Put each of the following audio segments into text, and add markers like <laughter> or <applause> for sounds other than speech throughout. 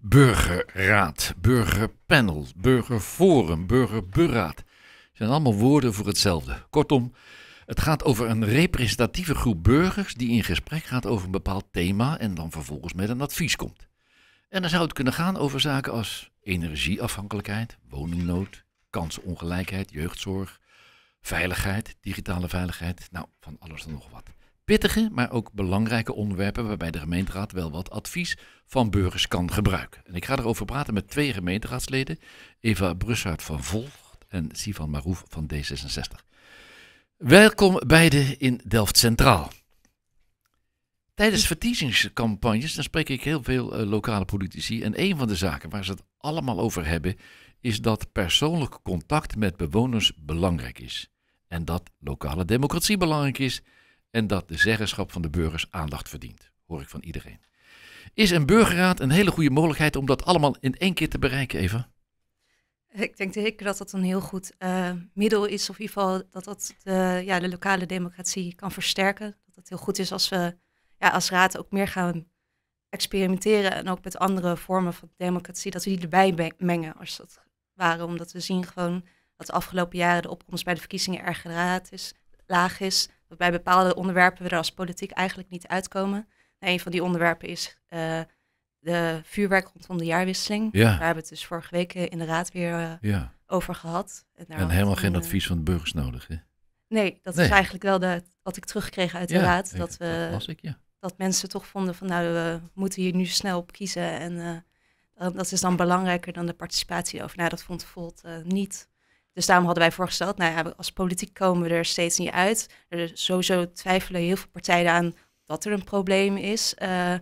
Burgerraad, burgerpanel, burgerforum, burgerburaad. zijn allemaal woorden voor hetzelfde. Kortom, het gaat over een representatieve groep burgers die in gesprek gaat over een bepaald thema en dan vervolgens met een advies komt. En dan zou het kunnen gaan over zaken als energieafhankelijkheid, woningnood, kansongelijkheid, jeugdzorg, veiligheid, digitale veiligheid, nou, van alles en nog wat pittige, maar ook belangrijke onderwerpen waarbij de gemeenteraad wel wat advies van burgers kan gebruiken. En ik ga erover praten met twee gemeenteraadsleden, Eva Brussaert van Volgt en Sivan Marouf van D66. Welkom beiden in Delft Centraal. Tijdens verkiezingscampagnes dan spreek ik heel veel eh, lokale politici en een van de zaken waar ze het allemaal over hebben is dat persoonlijk contact met bewoners belangrijk is en dat lokale democratie belangrijk is en dat de zeggenschap van de burgers aandacht verdient, hoor ik van iedereen. Is een burgerraad een hele goede mogelijkheid om dat allemaal in één keer te bereiken, Eva? Ik denk zeker dat dat een heel goed eh, middel is, of in ieder geval dat dat de, ja, de lokale democratie kan versterken. Dat het heel goed is als we ja, als raad ook meer gaan experimenteren en ook met andere vormen van democratie, dat we die erbij mengen als dat waren. Omdat we zien gewoon dat de afgelopen jaren de opkomst bij de verkiezingen erg geraad is, laag is dat bij bepaalde onderwerpen we er als politiek eigenlijk niet uitkomen. Nou, een van die onderwerpen is eh, de vuurwerk rondom de jaarwisseling. Ja. Daar hebben we het dus vorige week eh, in de raad weer eh, ja. over gehad. En, en helemaal geen advies van de burgers nodig, hè? Nee, dat is eigenlijk wel de, wat ik terugkreeg uit de raad. Dat, we, dat, dat mensen toch vonden van nou, we moeten hier nu snel op kiezen. En dat is dan belangrijker dan de participatie over. Nou, dat vond Volt niet. Dus daarom hadden wij voorgesteld, nou ja, als politiek komen we er steeds niet uit. Er sowieso twijfelen heel veel partijen aan dat er een probleem is. Eh,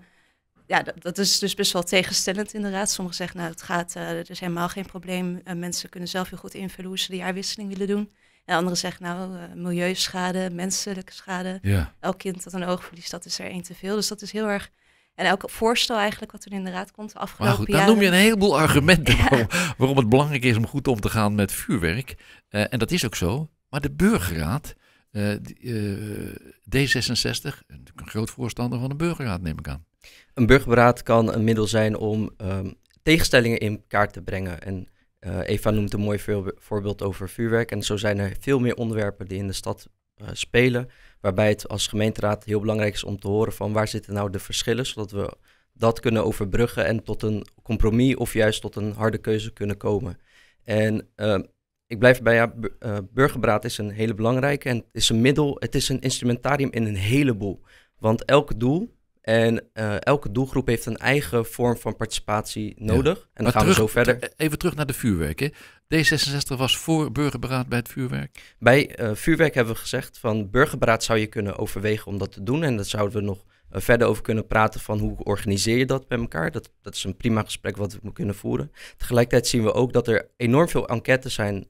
ja, dat, dat, is dus best wel tegenstellend inderdaad. Sommigen zeggen, nou, het gaat, eh, er is helemaal geen probleem. Eh, mensen kunnen zelf heel goed invullen hoe ze de jaarwisseling willen doen. En anderen zeggen, nou, milieuschade, menselijke schade. Ja. Elk kind dat een oog verliest, dat is er één te veel. Dus dat is heel erg en elk voorstel eigenlijk wat er in de raad komt afgelopen maar goed, dan noem je een heleboel <laughs> argumenten waarom, het belangrijk is om goed om te gaan met vuurwerk. Eh, en dat is ook zo. Maar de burgerraad, eh, D66, eh, een groot voorstander van een burgerraad neem ik aan. Een burgerraad kan een middel zijn om ehm, tegenstellingen in kaart te brengen. En Eva noemt een mooi voorbeeld over vuurwerk. En zo zijn er veel meer onderwerpen die in de stad eh, spelen. Waarbij het als gemeenteraad heel belangrijk is om te horen van waar zitten nou de verschillen, zodat we dat kunnen overbruggen en tot een compromis of juist tot een harde keuze kunnen komen. En ehm, ik blijf bij ja, eh, burgerbraad burgerberaad is een hele belangrijke en het is een middel, het is een instrumentarium in een heleboel. Want elk doel en eh, elke doelgroep heeft een eigen vorm van participatie nodig. En dan gaan we zo verder. Eh, even terug naar de vuurwerk. Hè? D66 was voor burgerberaad bij het vuurwerk. Bij eh, vuurwerk hebben we gezegd van burgerberaad zou je kunnen overwegen om dat te doen. En dat zouden we nog verder over kunnen praten van hoe organiseer je dat bij elkaar. Dat, dat is een prima gesprek wat we kunnen voeren. Tegelijkertijd zien we ook dat er enorm veel enquêtes zijn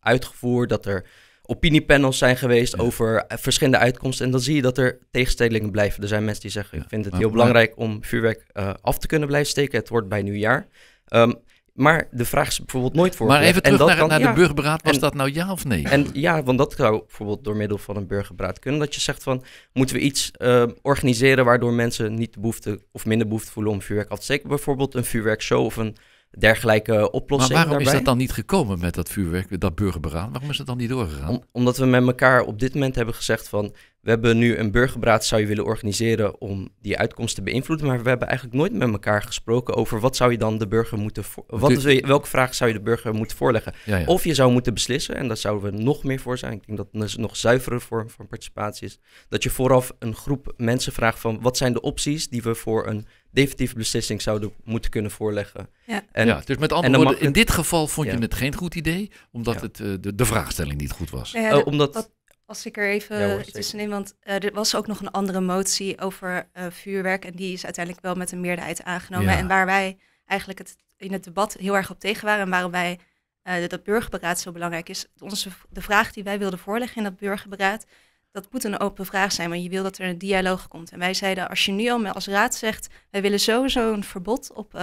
uitgevoerd. Dat er opiniepanels zijn geweest over verschillende uitkomsten. En dan zie je dat er tegenstellingen blijven. Er zijn mensen die zeggen, ik vind het heel belangrijk om vuurwerk eh, af te kunnen blijven steken. Het wordt bij nieuwjaar. Um, maar de vraag is bijvoorbeeld nooit voor. Maar even terug naar, naar de burgerberaad, was dat nou ja of nee? En ja, want dat zou bijvoorbeeld door middel van een burgerberaad kunnen. Dat je zegt van, moeten we iets ehm, organiseren waardoor mensen niet de behoefte of minder behoefte voelen om vuurwerk af te steken. Bijvoorbeeld een vuurwerkshow of een dergelijke oplossing. Maar waarom is dat dan niet gekomen met dat vuurwerk, dat burgerberaad? Waarom is dat dan niet doorgegaan? omdat we met elkaar op dit moment hebben gezegd van we hebben nu een burgerberaad, zou je willen organiseren om die uitkomst te beïnvloeden. Maar we hebben eigenlijk nooit met elkaar gesproken over wat zou je dan de burger moeten. Wat welke vraag zou je de burger moeten voorleggen? Of je zou moeten beslissen, en daar zouden we nog meer voor zijn. Ik denk dat het een dus nog zuivere vorm van participatie is. Dat je vooraf een groep mensen vraagt van wat zijn de opties die we voor een definitieve beslissing zouden moeten kunnen voorleggen. Ja. ja, dus met andere woorden, in dit geval vond je het geen goed idee, omdat het, eh, de, vraagstelling niet goed was. Nou ja, oh, omdat, als ik er even tussenin, want eh, er was ook nog een andere motie over eh, vuurwerk. En die is uiteindelijk wel met een meerderheid aangenomen. En waar wij eigenlijk het, in het debat heel erg op tegen waren. En waarom wij eh, dat burgerberaad zo belangrijk is. Onze, de vraag die wij wilden voorleggen in dat burgerberaad. Dat moet een open vraag zijn, want je wil dat er een dialoog komt. En wij zeiden, als je nu al als raad zegt, wij willen sowieso een verbod op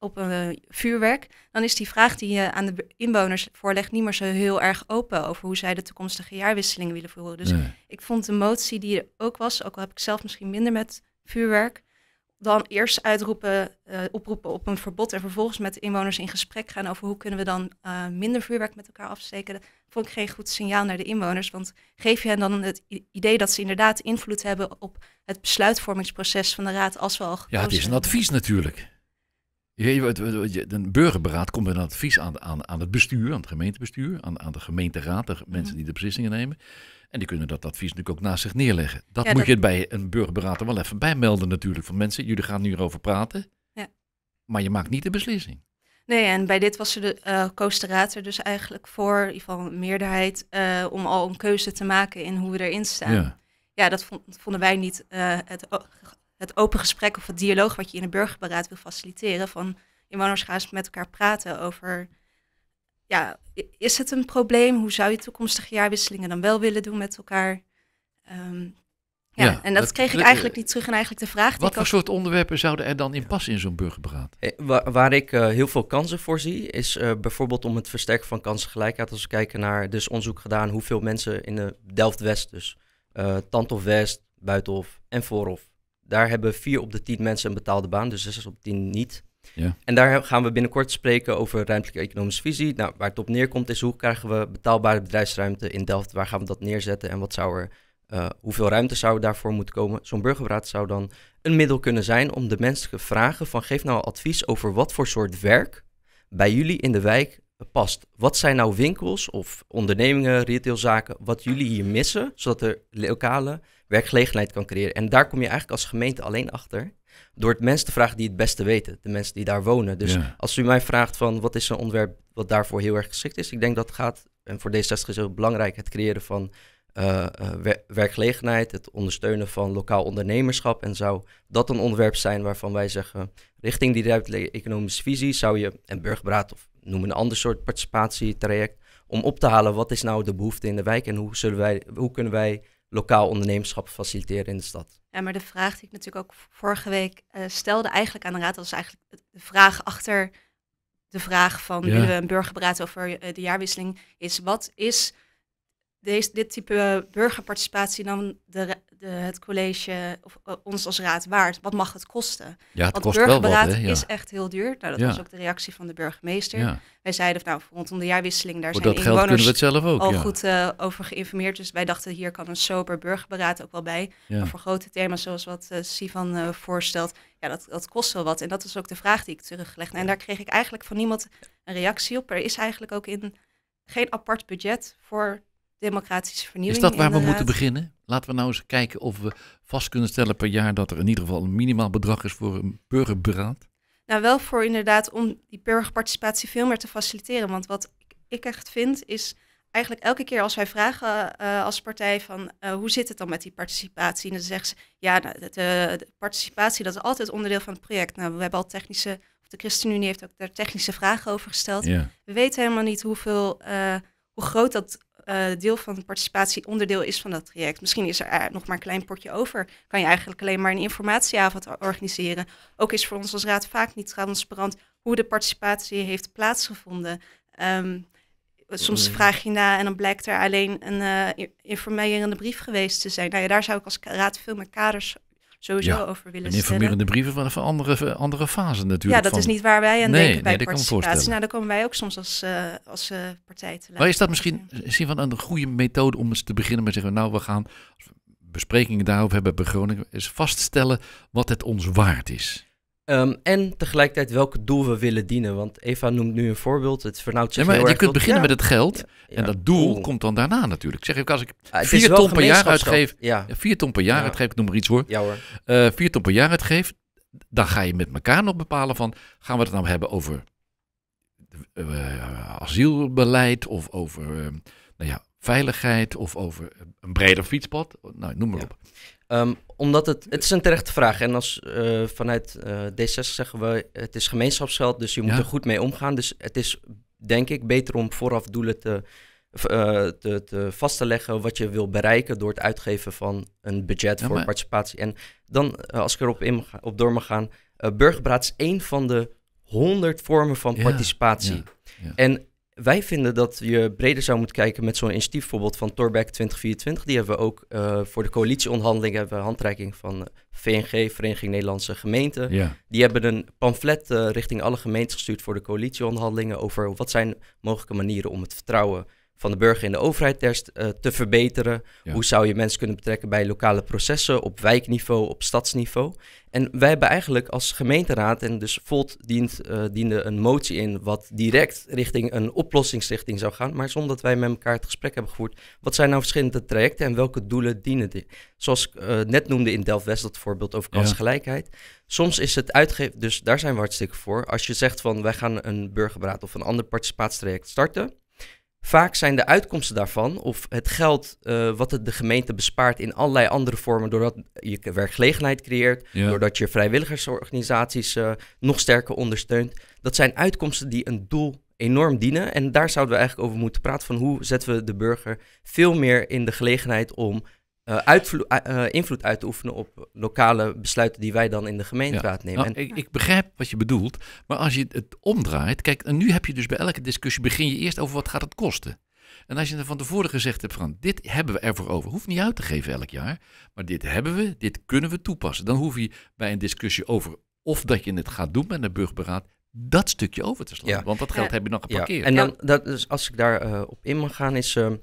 op een eh, vuurwerk, dan is die vraag die je eh, aan de inwoners voorlegt niet meer zo heel erg open over hoe zij de toekomstige jaarwisselingen willen voeren. Dus ik vond de motie die er ook was, ook al heb ik zelf misschien minder met vuurwerk, dan eerst uitroepen, eh, oproepen op een verbod en vervolgens met de inwoners in gesprek gaan over hoe kunnen we dan minder vuurwerk met elkaar afsteken. Dat vond ik geen goed signaal naar de inwoners, want geef je hen dan het idee dat ze inderdaad invloed hebben op het besluitvormingsproces van de raad als we al. Ja, het is een advies natuurlijk. Een burgerberaad komt met een advies aan, aan, aan het bestuur, aan het gemeentebestuur, aan, aan de gemeenteraad, de mhm. mensen die de beslissingen nemen. En die kunnen dat advies natuurlijk ook naast zich neerleggen. Dat moet je bij een burgerberaad er wel even bij melden natuurlijk. Van mensen, jullie gaan nu erover praten, ja. maar je maakt niet de beslissing. Nee, en bij dit was de, eh, de raad er dus eigenlijk voor, in ieder geval een meerderheid, eh, om al een keuze te maken in hoe we erin staan. Ja, dat vonden wij niet uh, het het open gesprek of het dialoog wat je in een burgerberaad wil faciliteren. Van inwoners gaan eens met elkaar praten over, ja, is het een probleem? Hoe zou je toekomstige jaarwisselingen dan wel willen doen met elkaar? Ehm, ja, en dat, kreeg ik eigenlijk niet terug. En eigenlijk de vraag. Wat voor soort onderwerpen zouden er dan in passen in zo'n burgerberaad? Eh, waar, ik eh, heel veel kansen voor zie, is eh, bijvoorbeeld om het versterken van kansengelijkheid. Als we kijken naar dus onderzoek gedaan hoeveel mensen in de Delft-West, dus uh, Tandhof-West, Buitenhof en Voorhof, daar hebben vier op de tien mensen een betaalde baan, dus zes op de tien niet. Ja. En daar gaan we binnenkort spreken over ruimtelijke economische visie. Nou, waar het op neerkomt is hoe krijgen we betaalbare bedrijfsruimte in Delft? Waar gaan we dat neerzetten en wat zou er, eh, hoeveel ruimte zou daarvoor moeten komen? Zo'n burgerraad zou dan een middel kunnen zijn om de mensen te vragen van geef nou advies over wat voor soort werk bij jullie in de wijk past. Wat zijn nou winkels of ondernemingen, retailzaken, wat jullie hier missen, zodat er lokale werkgelegenheid kan creëren? En daar kom je eigenlijk als gemeente alleen achter door het mensen te vragen die het beste weten, de mensen die daar wonen. Dus als u mij vraagt van wat is een onderwerp wat daarvoor heel erg geschikt is, ik denk dat gaat, en voor D66 is heel belangrijk, het creëren van eh, eh, werkgelegenheid, het ondersteunen van lokaal ondernemerschap. En zou dat een onderwerp zijn waarvan wij zeggen, richting die economische visie zou je, en burgerberaad of noem een ander soort participatietraject, om op te halen wat is nou de behoefte in de wijk en hoe, zullen wij, hoe kunnen wij lokaal ondernemerschap faciliteren in de stad. Ja, maar de vraag die ik natuurlijk ook vorige week eh, stelde eigenlijk aan de raad, dat is eigenlijk de vraag achter de vraag van ja. nu we een burgerberaad over eh, de jaarwisseling, is wat is deze, dit type burgerparticipatie dan de, de, het college of eh, ons als raad waard? Wat mag het kosten? Ja, het Want kost burgerberaad wel wat, is echt heel duur. Nou, dat was ook de reactie van de burgemeester. Wij zeiden, nou, rondom de jaarwisseling, daar zijn inwoners ook, al goed eh, over geïnformeerd. Dus wij dachten, hier kan een sober burgerberaad ook wel bij. Maar voor grote thema's zoals wat uh, Sivan voorstelt, ja, dat, dat kost wel wat. En dat was ook de vraag die ik teruggelegd. En daar kreeg ik eigenlijk van niemand een reactie op. Er is eigenlijk ook in geen apart budget voor democratische vernieuwing. Is dat waar we eh, moeten beginnen? Laten we nou eens kijken of we vast kunnen stellen per jaar dat er in ieder geval een minimaal bedrag is voor een burgerberaad. Nou, wel voor inderdaad om die burgerparticipatie veel meer te faciliteren. Want wat ik echt vind is eigenlijk elke keer als wij vragen eh, als partij van eh, hoe zit het dan met die participatie? En dan zeggen ze, ja, nou, de, participatie dat is altijd onderdeel van het project. Nou, we hebben al technische, of de ChristenUnie heeft ook daar technische vragen over gesteld. We weten helemaal niet hoeveel, uh, hoe groot dat eh, deel van de participatie onderdeel is van dat traject. Misschien is er nog maar een klein potje over. Kan je eigenlijk alleen maar een informatieavond organiseren. Ook is voor ons als raad vaak niet transparant hoe de participatie heeft plaatsgevonden. Ehm, soms mm. vraag je na en dan blijkt er alleen een uh, informerende brief geweest te zijn. Nou ja, daar zou ik als raad veel meer kaders sowieso ja, over willen stellen. informerende brieven van, andere, andere fasen natuurlijk. Ja, dat is niet waar wij aan denken bij nee, participatie. Nou, daar komen wij ook soms als, uh, als uh, partij te laten. Maar is dat misschien zin van een goede methode om eens te beginnen met zeggen, nou we gaan, besprekingen daarover hebben bij Groningen, is vaststellen wat het ons waard is. Ehm, en tegelijkertijd welk doel we willen dienen. Want Eva noemt nu een voorbeeld. Het vernauwt zich ja, maar Je kunt beginnen met het geld. en dat doel komt dan daarna natuurlijk. Zeg ik, als ik ah, vier ton per jaar uitgeef. Vier ton per jaar uitgeef, ik noem maar iets hoor. hoor. Eh, vier ton per jaar uitgeef. Dan ga je met elkaar nog bepalen van. Gaan we het nou hebben over eh, eh, asielbeleid of over. nou ja, veiligheid of over een breder fietspad. Nou, noem maar op. Ehm, omdat het, het is een terechte vraag. En als eh, vanuit eh, D60 zeggen we, het is gemeenschapsgeld, dus je moet er goed mee omgaan. Dus het is denk ik beter om vooraf doelen te, eh, te, te, vast te leggen wat je wil bereiken door het uitgeven van een budget voor participatie. En dan, als ik erop in, op door mag gaan, burgerbraad is één van de honderd vormen van participatie. En wij vinden dat je breder zou moeten kijken met zo'n initiatief, bijvoorbeeld van Torbeck 2024. Die hebben we ook eh, voor de coalitieonderhandeling hebben we handreiking van eh, VNG, Vereniging Nederlandse Gemeenten. Die hebben een pamflet eh, richting alle gemeenten gestuurd voor de coalitieonderhandelingen over wat zijn mogelijke manieren om het vertrouwen van de burger in de overheid test, eh, te verbeteren. Hoe zou je mensen kunnen betrekken bij lokale processen op wijkniveau, op stadsniveau? En wij hebben eigenlijk als gemeenteraad, en dus Volt eh, diende een motie in, wat direct richting een oplossingsrichting zou gaan, maar zonder dat wij met elkaar het gesprek hebben gevoerd. Wat zijn nou verschillende trajecten en welke doelen dienen die? Zoals ik eh, net noemde in Delft-West dat voorbeeld over kansgelijkheid. Soms is het uitgeven, dus daar zijn we hartstikke voor. Als je zegt van wij gaan een burgerberaad of een ander participatietraject starten Vaak zijn de uitkomsten daarvan, of het geld eh, wat het de gemeente bespaart in allerlei andere vormen, doordat je werkgelegenheid creëert, doordat je vrijwilligersorganisaties eh, nog sterker ondersteunt, dat zijn uitkomsten die een doel enorm dienen. En daar zouden we eigenlijk over moeten praten van hoe zetten we de burger veel meer in de gelegenheid om eh, uitvlo- eh, eh, invloed uit te oefenen op lokale besluiten die wij dan in de gemeenteraad nemen. Nou, ik, ik, begrijp wat je bedoelt, maar als je het omdraait, kijk, en nu heb je dus bij elke discussie begin je eerst over wat gaat het kosten. En als je dan van tevoren gezegd hebt van dit hebben we ervoor over, hoeft niet uit te geven elk jaar, maar dit hebben we, dit kunnen we toepassen. Dan hoef je bij een discussie over of dat je het gaat doen met een burgerberaad, dat stukje over te slaan. Want dat geld heb je nog geparkeerd. Ja. En dan, dat, dus als ik daar op in mag gaan, is ehm,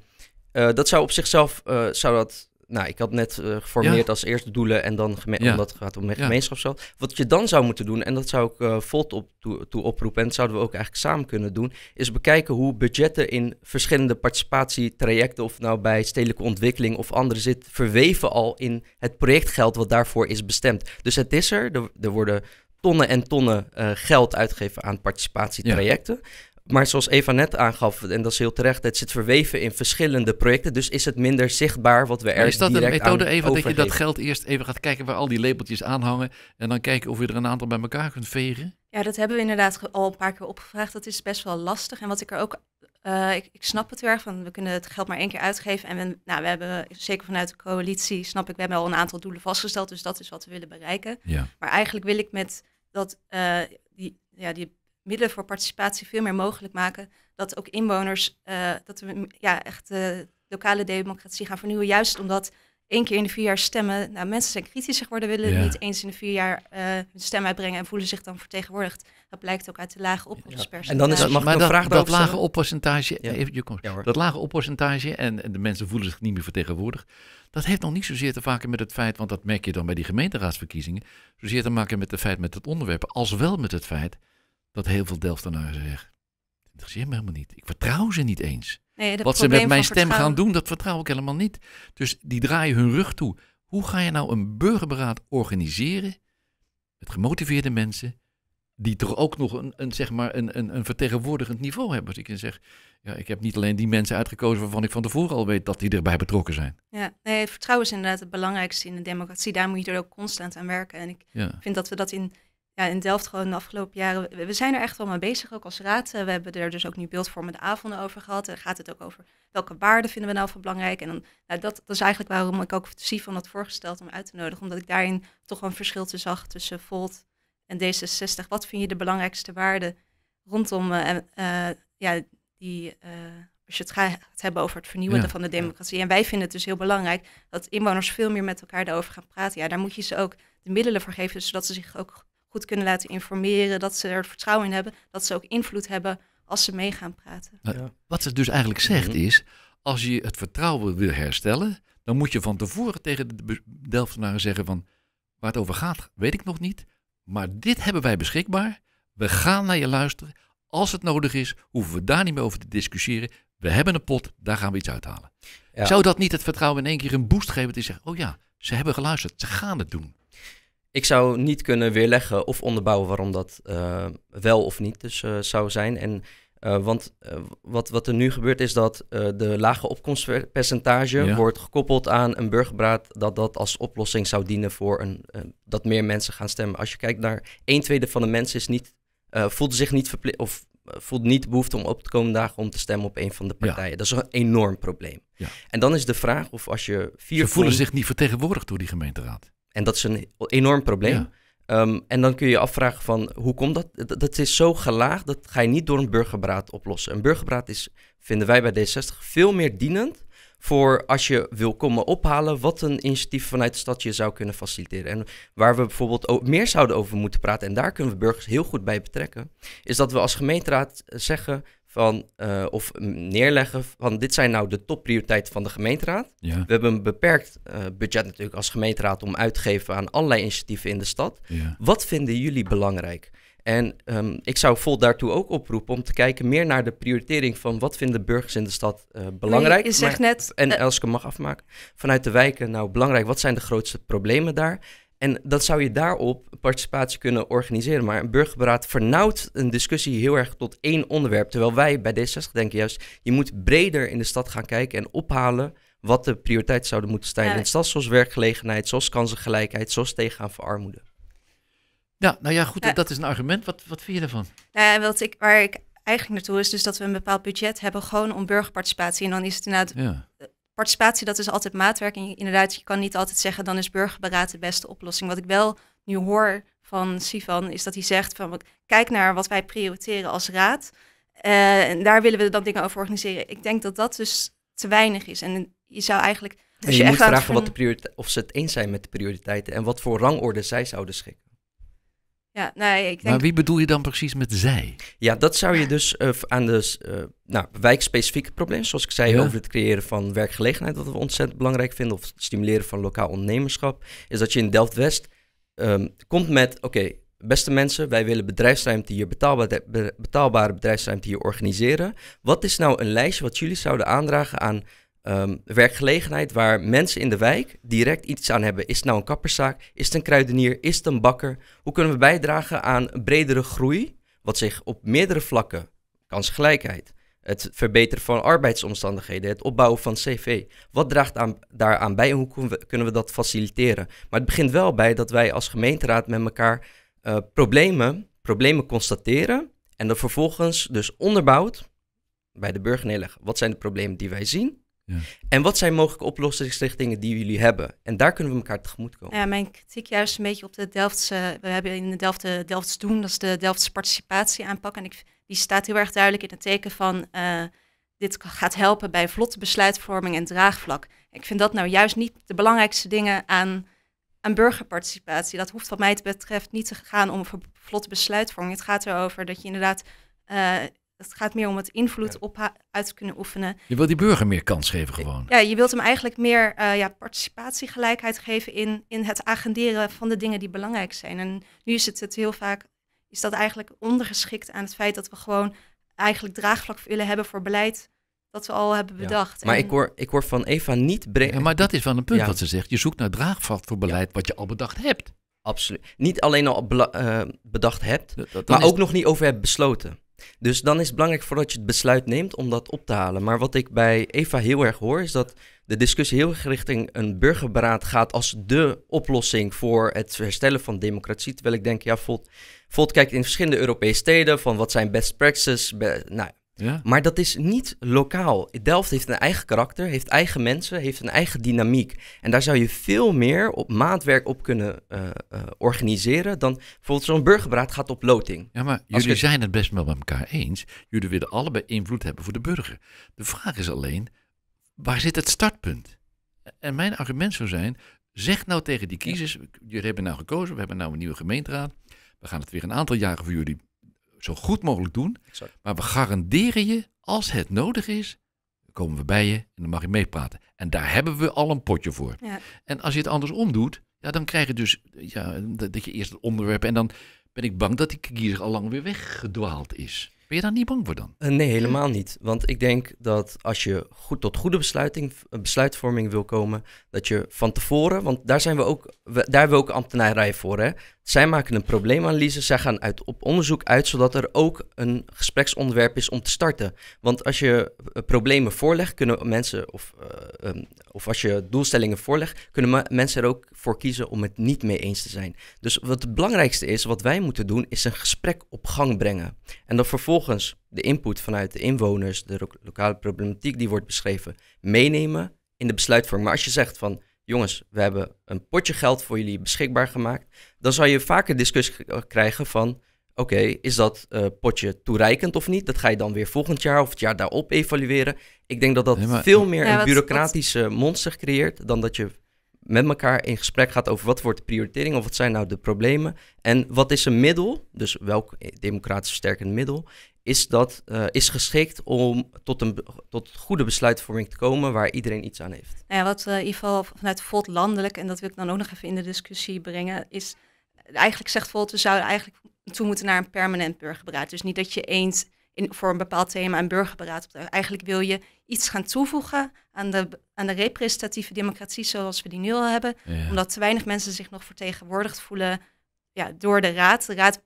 dat zou op zichzelf, zou dat nou, ik had net eh, geformuleerd als eerste doelen en dan ja. omdat het gaat om gemeenschapszorg. Wat je dan zou moeten doen, en dat zou ik uh, eh, Volt op, toe, oproepen, en dat zouden we ook eigenlijk samen kunnen doen, is bekijken hoe budgetten in verschillende participatietrajecten, of nou bij stedelijke ontwikkeling of andere zit, verweven al in het projectgeld wat daarvoor is bestemd. Dus het is er, er, worden tonnen en tonnen eh, geld uitgegeven aan participatietrajecten. Maar zoals Eva net aangaf, en dat is heel terecht, het zit verweven in verschillende projecten. Dus is het minder zichtbaar wat we er direct aan Is dat een methode, Eva, dat je dat geld eerst even gaat kijken waar al die labeltjes aan hangen... en dan kijken of je er een aantal bij elkaar kunt vegen? Ja, dat hebben we inderdaad al een paar keer opgevraagd. Dat is best wel lastig. En wat ik er ook... Eh, ik, snap het heel erg van, we kunnen het geld maar één keer uitgeven. En we, nou, we hebben, zeker vanuit de coalitie, snap ik, we hebben al een aantal doelen vastgesteld. Dus dat is wat we willen bereiken. Ja. Maar eigenlijk wil ik met dat... Eh, die, ja, die middelen voor participatie veel meer mogelijk maken. Dat ook inwoners, eh, dat we mm, ja, echt de lokale democratie gaan vernieuwen. Juist omdat één keer in de vier jaar stemmen, nou, mensen zijn kritischer geworden, willen niet eens in de vier jaar uh, stem uitbrengen en voelen zich dan vertegenwoordigd. Dat blijkt ook uit de lage opkomstpercentages En dan is mag maar dat, vraag dat lage oppercentage, even, je dat lage oppercentage en, en de mensen voelen zich niet meer vertegenwoordigd. Dat heeft nog niet zozeer te maken met het feit, want dat merk je dan bij die gemeenteraadsverkiezingen, zozeer te maken met het feit met het onderwerp, als wel met het feit dat heel veel Delftenaren zeggen. Dat interesseert me helemaal niet. Ik vertrouw ze niet eens. Nee, Wat ze met mijn stem gaan doen, dat vertrouw ik helemaal niet. Dus die draaien hun rug toe. Hoe ga je nou een burgerberaad organiseren met gemotiveerde mensen die toch ook nog een, een, zeg maar een, een, een vertegenwoordigend niveau hebben? als ik kan zeg, ja, ik heb niet alleen die mensen uitgekozen waarvan ik van tevoren al weet dat die erbij betrokken zijn. Ja, nee, vertrouwen is inderdaad het belangrijkste in een democratie. Daar moet je er ook constant aan werken. En ik vind dat we dat in ja, in Delft gewoon de afgelopen jaren, we zijn er echt wel mee bezig, ook als raad. Eh, we hebben er dus ook nu beeldvormende avonden over gehad. En dan gaat het ook over welke waarden vinden we nou van belangrijk. En dan, nou, dat, dat, is eigenlijk waarom ik ook van had voorgesteld om uit te nodigen. Omdat ik daarin toch een verschil te zag tussen Volt en D66. Wat vind je de belangrijkste waarden rondom eh, eh, ja, die... als je het gaat hebben over het vernieuwen van de democratie. En wij vinden het dus heel belangrijk dat inwoners veel meer met elkaar daarover gaan praten. Ja, daar moet je ze ook de middelen voor geven, zodat ze zich ook kunnen laten informeren, dat ze er vertrouwen in hebben, dat ze ook invloed hebben als ze mee gaan praten. Ja. Wat ze dus eigenlijk zegt mhm. is, als je het vertrouwen wil herstellen, dan moet je van tevoren tegen de Delftenaren zeggen van, waar het over gaat, weet ik nog niet, maar dit hebben wij beschikbaar, we gaan naar je luisteren. Als het nodig is, hoeven we daar niet meer over te discussiëren. We hebben een pot, daar gaan we iets uithalen. Zou dat niet het vertrouwen in één keer een boost geven? Die zeggen, oh ja, ze hebben geluisterd, ze gaan het doen ik zou niet kunnen weerleggen of onderbouwen waarom dat eh, wel of niet dus eh, zou zijn. En, eh, want wat, wat er nu gebeurt is dat de lage opkomstpercentage wordt gekoppeld aan een burgerbraad dat dat als oplossing zou dienen voor een, dat meer mensen gaan stemmen. Als je kijkt naar een tweede van de mensen is niet, voelt zich niet verplicht of voelt niet de behoefte om op de komende dagen om te stemmen op een van de partijen. Dat is een enorm probleem. Ja. En dan is de vraag of als je vier. Ze voelen zich niet vertegenwoordigd door die gemeenteraad. En dat is een enorm probleem. Ehm, en dan kun je je afvragen van hoe komt dat? dat? is zo gelaagd, dat ga je niet door een burgerbraad oplossen. Een burgerbraad is, vinden wij bij D60, veel meer dienend voor als je wil komen ophalen wat een initiatief vanuit de stad je zou kunnen faciliteren. En waar we bijvoorbeeld ook meer zouden over moeten praten, en daar kunnen we burgers heel goed bij betrekken, is dat we als gemeenteraad eh, zeggen, van, eh, of neerleggen van dit zijn nou de topprioriteiten van de gemeenteraad. We hebben een beperkt eh, budget natuurlijk als gemeenteraad om uit te geven aan allerlei initiatieven in de stad. Wat vinden jullie belangrijk? En ehm, ik zou vol daartoe ook oproepen om te kijken meer naar de prioritering van wat vinden burgers in de stad eh, belangrijk. Je, zegt net, en Elske mag afmaken. Vanuit de wijken, nou belangrijk, wat zijn de grootste problemen daar? En dat zou je daarop participatie kunnen organiseren. Maar een burgerberaad vernauwt een discussie heel erg tot één onderwerp. Terwijl wij bij D60 denken juist, je moet breder in de stad gaan kijken en ophalen wat de prioriteiten zouden moeten zijn ja. in de stad. Zoals werkgelegenheid, zoals kansengelijkheid, zoals tegengaan van armoede. Ja, nou ja, goed, dat is een argument. Wat, wat vind je daarvan? Nou, wat ik, waar ik eigenlijk naartoe is dus dat we een bepaald budget hebben gewoon om burgerparticipatie. En dan is het inderdaad participatie, dat is altijd maatwerk. En inderdaad, je kan niet altijd zeggen, dan is burgerberaad de beste oplossing. Wat ik wel nu hoor van Sivan, is dat hij zegt van, kijk naar wat wij prioriteren als raad. Eh, en daar willen we dan dingen over organiseren. Ik denk dat dat dus te weinig is. En je zou eigenlijk... je, moet vragen wat de priorite- of ze het eens zijn met de prioriteiten en wat voor rangorde zij zouden schikken. Ja, nee, ik denk... Maar wie bedoel je dan precies met zij? Ja, dat zou je dus eh, aan de uh, nou, wijkspecifieke problemen, zoals ik zei, over het creëren van werkgelegenheid, wat we ontzettend belangrijk vinden, of het stimuleren van lokaal ondernemerschap, is dat je in Delft-West ehm, komt met, oké, beste mensen, wij willen bedrijfsruimte hier, betaalbaar, eh, betaalbare bedrijfsruimte hier organiseren. Wat is nou een lijstje wat jullie zouden aandragen aan Ehm, werkgelegenheid waar mensen in de wijk direct iets aan hebben. Is het nou een kapperszaak? Is het een kruidenier? Is het een bakker? Hoe kunnen we bijdragen aan bredere groei? Wat zich op meerdere vlakken, kansgelijkheid, het verbeteren van arbeidsomstandigheden, het opbouwen van cv. Wat draagt aan, daaraan bij en hoe kunnen we, dat faciliteren? Maar het begint wel bij dat wij als gemeenteraad met elkaar eh, problemen, problemen constateren en dat vervolgens dus onderbouwd. bij de burger neerleggen. Wat zijn de problemen die wij zien? En wat zijn mogelijke oplossingsrichtingen die jullie hebben? En daar kunnen we elkaar tegemoet komen. Ja, mijn kritiek juist een beetje op de Delftse. We hebben in de Delft Delfts doen, dat is de Delftse aanpak En ik, die staat heel erg duidelijk in het teken van. Eh, dit gaat helpen bij vlotte besluitvorming en draagvlak. Ik vind dat nou juist niet de belangrijkste dingen aan, aan burgerparticipatie. Dat hoeft wat mij betreft niet te gaan om vlotte besluitvorming. Het gaat erover dat je inderdaad eh, het gaat meer om het invloed op uit te kunnen oefenen. Je wilt die burger meer kans geven eh, gewoon. Ja, je wilt hem eigenlijk meer eh, ja, participatiegelijkheid geven in, in het agenderen van de dingen die belangrijk zijn. En nu is het, het heel vaak, is dat eigenlijk ondergeschikt aan het feit dat we gewoon eigenlijk draagvlak willen hebben voor beleid dat we al hebben bedacht. Maar ik, hoor, ik hoor van Eva niet brengen. maar dat is wel een punt wat ze zegt. Je zoekt naar draagvlak voor beleid wat je al bedacht hebt. Absoluut. Niet alleen al eh, bedacht hebt, maar ook nog niet over hebt besloten. Dus dan is het belangrijk voordat je het besluit neemt om dat op te halen. Maar wat ik bij Eva heel erg hoor, is dat de discussie heel erg richting een burgerberaad gaat als de oplossing voor het herstellen van democratie. Terwijl ik denk, ja, Volt, Volt kijkt in verschillende Europese steden van wat zijn best practices. Be, nou, ja. Maar dat is niet lokaal. Delft heeft een eigen karakter, heeft eigen mensen, heeft een eigen dynamiek. En daar zou je veel meer op maatwerk op kunnen eh, eh, organiseren dan bijvoorbeeld zo'n burgerberaad gaat op loting. Ja, maar jullie zijn het best wel met elkaar eens. Jullie willen allebei invloed hebben voor de burger. De vraag is alleen, waar zit het startpunt? En mijn argument zou zijn, zeg nou tegen die kiezers, jullie hebben nou gekozen, we hebben nou een nieuwe gemeenteraad. We gaan het weer een aantal jaren voor jullie zo goed mogelijk doen. Maar we garanderen je, als het nodig is, komen we bij je en dan mag je meepraten. En daar hebben we al een potje voor. Ja. En als je het andersom doet, ja, dan krijg je dus ja, dat je eerst het onderwerp en dan ben ik bang dat die kiezer al lang weer weggedwaald is. Ben je daar niet bang voor dan? Eh, nee, helemaal niet. Want ik denk dat als je goed tot goede besluiting, eh, besluitvorming wil komen, dat je van tevoren, want daar zijn we ook, daar hebben we ook ambtenarij voor. Hè? Zij maken een probleemanalyse, zij gaan uit, op onderzoek uit, zodat er ook een gespreksonderwerp is om te starten. Want als je eh, problemen voorlegt, kunnen mensen, of, ehm, of als je doelstellingen voorlegt, kunnen mensen er ook voor kiezen om het niet mee eens te zijn. Dus wat het belangrijkste is, wat wij moeten doen, is een gesprek op gang brengen. En dan vervolgens de input vanuit de inwoners, de lokale problematiek die wordt beschreven, meenemen in de besluitvorming. Maar als je zegt van, jongens, we hebben een potje geld voor jullie beschikbaar gemaakt, dan zal je vaker discussie eh, krijgen van, oké, is dat eh, potje toereikend of niet? Dat ga je dan weer volgend jaar of het jaar daarop evalueren. Ik denk dat dat veel meer een bureaucratische monster creëert dan dat je met elkaar in gesprek gaat over wat wordt de prioritering of wat zijn nou de problemen en wat is een middel, dus welk democratisch versterkend middel, is, dat, eh, is geschikt om tot een tot goede besluitvorming te komen waar iedereen iets aan heeft. Nou ja, wat eh, in ieder geval vanuit Volt landelijk, en dat wil ik dan ook nog even in de discussie brengen, is eigenlijk zegt Volt, we zouden eigenlijk toe moeten naar een permanent burgerberaad. Dus niet dat je eens in, voor een bepaald thema een burgerberaad Eigenlijk wil je iets gaan toevoegen aan de, aan de representatieve democratie zoals we die nu al hebben. Omdat te weinig mensen zich nog vertegenwoordigd voelen ja, door de raad. De raad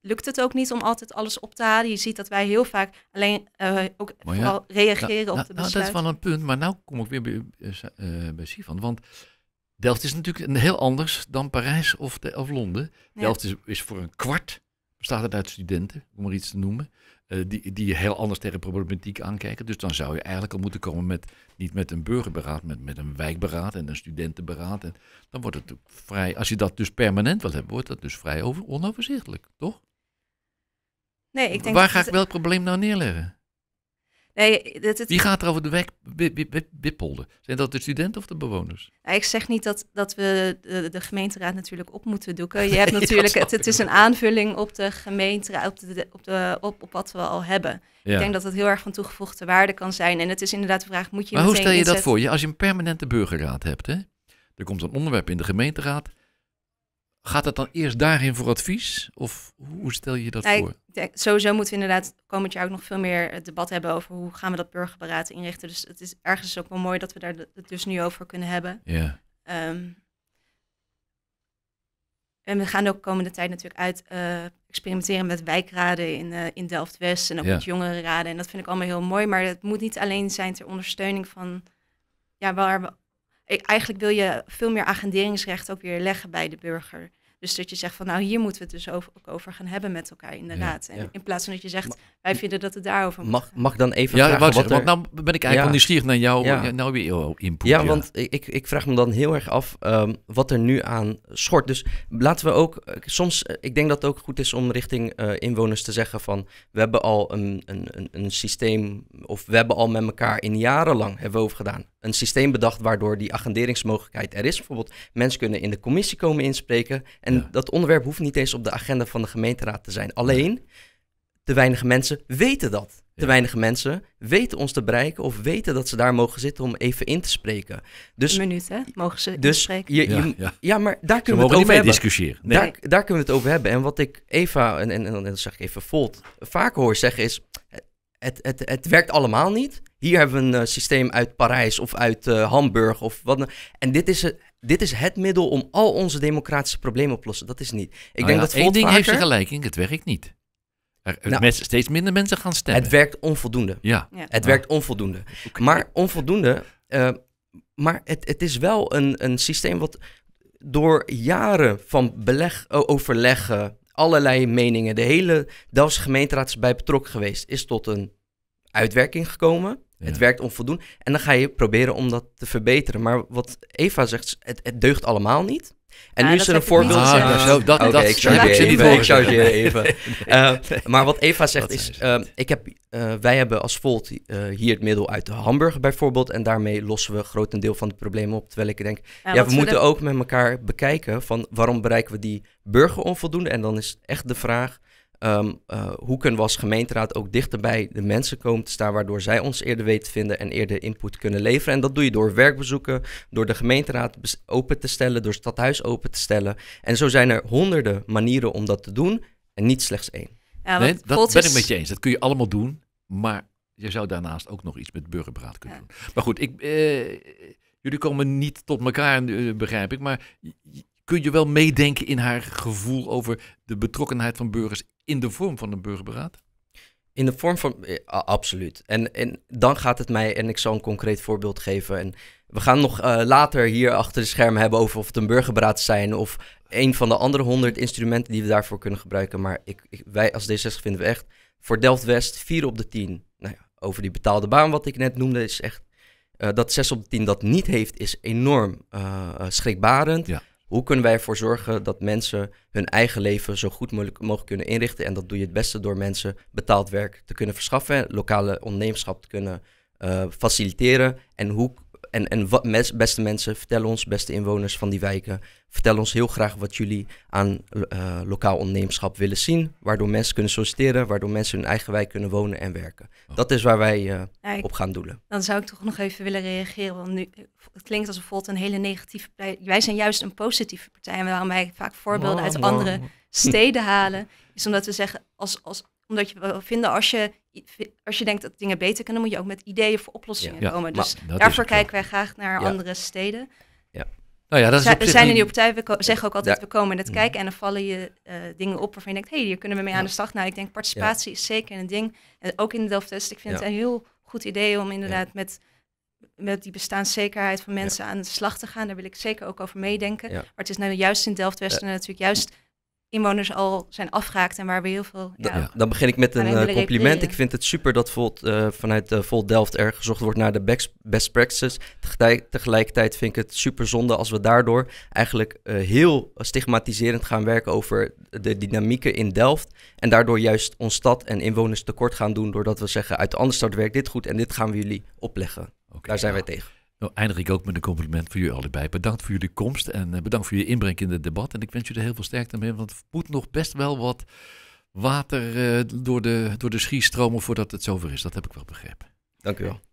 lukt het ook niet om altijd alles op te halen. Je ziet dat wij heel vaak alleen eh, ook vooral nou, reageren op nou, de besluiten. Nou, dat is wel een punt, maar nu kom ik weer bij, uh, bij Sifan. Want Delft is natuurlijk heel anders dan Parijs of, of Londen. Delft is, is, voor een kwart bestaat het uit studenten, om er iets te noemen, eh, die, die heel anders tegen problematiek aankijken. Dus dan zou je eigenlijk al moeten komen met, niet met een burgerberaad, met, met een wijkberaad en een studentenberaad. En dan wordt het vrij, als je dat dus permanent wil hebben, wordt dat dus vrij over, onoverzichtelijk, toch? Nee, ik denk Waar ga ik wel het probleem nou neerleggen? Nee, dit, Wie gaat er over de weg Wippolder? Zijn dat de studenten of de bewoners? ik zeg niet dat, dat we de, de gemeenteraad natuurlijk op moeten doeken. <laughs> Je hebt natuurlijk, het, is een aanvulling op de gemeenteraad, op, de, op, op, wat we al hebben. Ik denk dat het heel erg van toegevoegde waarde kan zijn. En het is inderdaad de vraag, moet je Maar hoe stel je dat voor je? Als je een permanente burgerraad hebt, hè? er komt een onderwerp in de gemeenteraad... Gaat het dan eerst daarin voor advies? Of hoe stel je dat voor? Ik, sowieso moeten we inderdaad komend jaar ook nog veel meer het debat hebben over hoe gaan we dat burgerberaad inrichten. Dus het is ergens ook wel mooi dat we daar het dus nu over kunnen hebben. Ja. Ehm, en we gaan ook de komende tijd natuurlijk uit eh, experimenteren met wijkraden in, uh, in Delft-West en ook met jongerenraden. En dat vind ik allemaal heel mooi. Maar het moet niet alleen zijn ter ondersteuning van ja, waar we eigenlijk wil je veel meer agenderingsrecht ook weer leggen bij de burger. Dus dat je zegt van nou hier moeten we het dus over, ook over gaan hebben met elkaar inderdaad. En in plaats van dat je zegt wij vinden dat het daarover moet. Mag, mag dan even ja, wat, want nou ben ik eigenlijk ja. nieuwsgierig naar jouw ja. nou weer input. Ja, want ik, ik vraag me dan heel erg af ehm, wat er nu aan schort. Dus laten we ook eh, soms, eh, ik denk dat het ook goed is om richting eh, inwoners te zeggen van we hebben al een, een, een, een systeem of we hebben al met elkaar in jarenlang hebben we over gedaan een systeem bedacht waardoor die agenderingsmogelijkheid er is. Bijvoorbeeld, mensen kunnen in de commissie komen inspreken. En dat onderwerp hoeft niet eens op de agenda van de gemeenteraad te zijn. Alleen, te weinig mensen weten dat. Te weinige mensen weten ons te bereiken of weten dat ze daar mogen zitten om even in te spreken. Dus, een minuut, hè? Mogen ze dus spreken? ja, maar daar kunnen we, het over hebben. discussiëren. Daar, daar, kunnen we het over hebben. En wat ik Eva, en, en, dan zeg ik even Volt, Vaak hoor zeggen is het, het, het werkt allemaal niet. Hier hebben we een eh, systeem uit Parijs of uit eh, Hamburg of wat. En dit is, het, dit is het middel om al onze democratische problemen op te lossen. Dat is niet. Ik nou denk dat één ding heeft ze gelijk het werkt niet. Er, nou. steeds minder mensen gaan stemmen. Het werkt onvoldoende. Ja. Het werkt onvoldoende. Maar onvoldoende. Eh, maar het, het is wel een, een systeem wat door jaren van beleg, overleggen, allerlei meningen. De hele Delftse gemeenteraad is bij betrokken geweest. Is tot een uitwerking gekomen. Het werkt onvoldoende. En dan ga je proberen om dat te verbeteren. Maar wat Eva zegt, het deugt allemaal niet. En nu is er een voorbeeld. Ah, nou, dat, okay, dat, ik even. Niet ik je. even. Eh, maar wat Eva zegt is, ehm, ik heb, eh, wij hebben als Volt eh, hier het middel uit de Hamburg bijvoorbeeld. En daarmee lossen we grotendeel van de problemen op. Terwijl ik denk, ja, we moeten ook met elkaar bekijken van waarom bereiken we die burger onvoldoende. En dan is echt de vraag, Ehm, eh, hoe kunnen we als gemeenteraad ook dichter bij de mensen komen te staan, waardoor zij ons eerder weten te vinden en eerder input kunnen leveren? En dat doe je door werkbezoeken, door de gemeenteraad open te stellen, door het stadhuis open te stellen. En zo zijn er honderden manieren om dat te doen en niet slechts één. Ja, dat ben ik met je eens. Dat kun je allemaal doen, maar je zou daarnaast ook nog iets met burgerberaad kunnen doen. Maar goed, ik, eh, jullie komen niet tot elkaar, eh, begrijp ik, maar kun je wel meedenken in haar gevoel over de betrokkenheid van burgers in de vorm van een burgerberaad? In de vorm van, eh, absoluut. En, en dan gaat het mij, en ik zal een concreet voorbeeld geven. En we gaan nog eh, later hier achter de schermen hebben over of het een burgerberaad zijn of een van de andere honderd instrumenten die we daarvoor kunnen gebruiken. Maar ik, wij als D60 vinden we echt voor Delft-West 4 op de 10. Nou ja, over die betaalde baan wat ik net noemde is echt, eh, dat 6 op de 10 dat niet heeft is enorm schrikbarend. Ja. Hoe kunnen wij ervoor zorgen dat mensen hun eigen leven zo goed mogelijk, kunnen inrichten? En dat doe je het beste door mensen betaald werk te kunnen verschaffen, lokale ondernemerschap te kunnen eh, faciliteren. En hoe en, en wat, beste mensen, vertel ons, beste inwoners van die wijken, vertel ons heel graag wat jullie aan eh, lokaal ondernemerschap willen zien. Waardoor mensen kunnen solliciteren, waardoor mensen hun eigen wijk kunnen wonen en werken. Oh. Dat is waar wij eh, op gaan doelen. Dan zou ik toch nog even willen reageren. Want nu het klinkt alsof Volt een hele negatieve partij. Wij zijn juist een positieve partij. En waarom wij vaak voorbeelden uit andere steden halen, is omdat we zeggen, als, als omdat je wil vinden, als je, als je denkt dat dingen beter kunnen, moet je ook met ideeën voor oplossingen komen. dus daarvoor kijken wij graag naar andere steden. Ja. Nou ja, dat is Zij, we zijn in die partij, we zeggen ook altijd, we komen het mm. kijken en dan vallen je eh, dingen op waarvan je denkt, hé, hey, hier kunnen we mee aan de slag. Nou, ik denk participatie is zeker een ding. En ook in de Delft-West, ik vind het een heel goed idee om inderdaad met met die bestaanszekerheid van mensen aan de slag te gaan. Daar wil ik zeker ook over meedenken. Maar het is nou juist in Delft-Westen natuurlijk juist inwoners al zijn afgehaakt en waar we heel veel... Ja, dan begin ik met een eh, compliment. Ik vind het super dat Volt, eh, vanuit uh, Volt Delft er gezocht wordt naar de best practices. tegelijkertijd vind ik het super zonde als we daardoor eigenlijk heel stigmatiserend gaan werken over de dynamieken in Delft. En daardoor juist ons stad en inwoners tekort gaan doen doordat we zeggen uit de andere stad werkt dit goed en dit gaan we jullie opleggen. Daar zijn wij tegen. Nou, eindig ik ook met een compliment voor jullie allebei. Bedankt voor jullie komst en eh, bedankt voor je inbreng in het debat. En ik wens jullie heel veel sterkte mee, want het moet nog best wel wat water eh, door, de, door de schie stromen voordat het zover is. Dat heb ik wel begrepen. Dank u wel.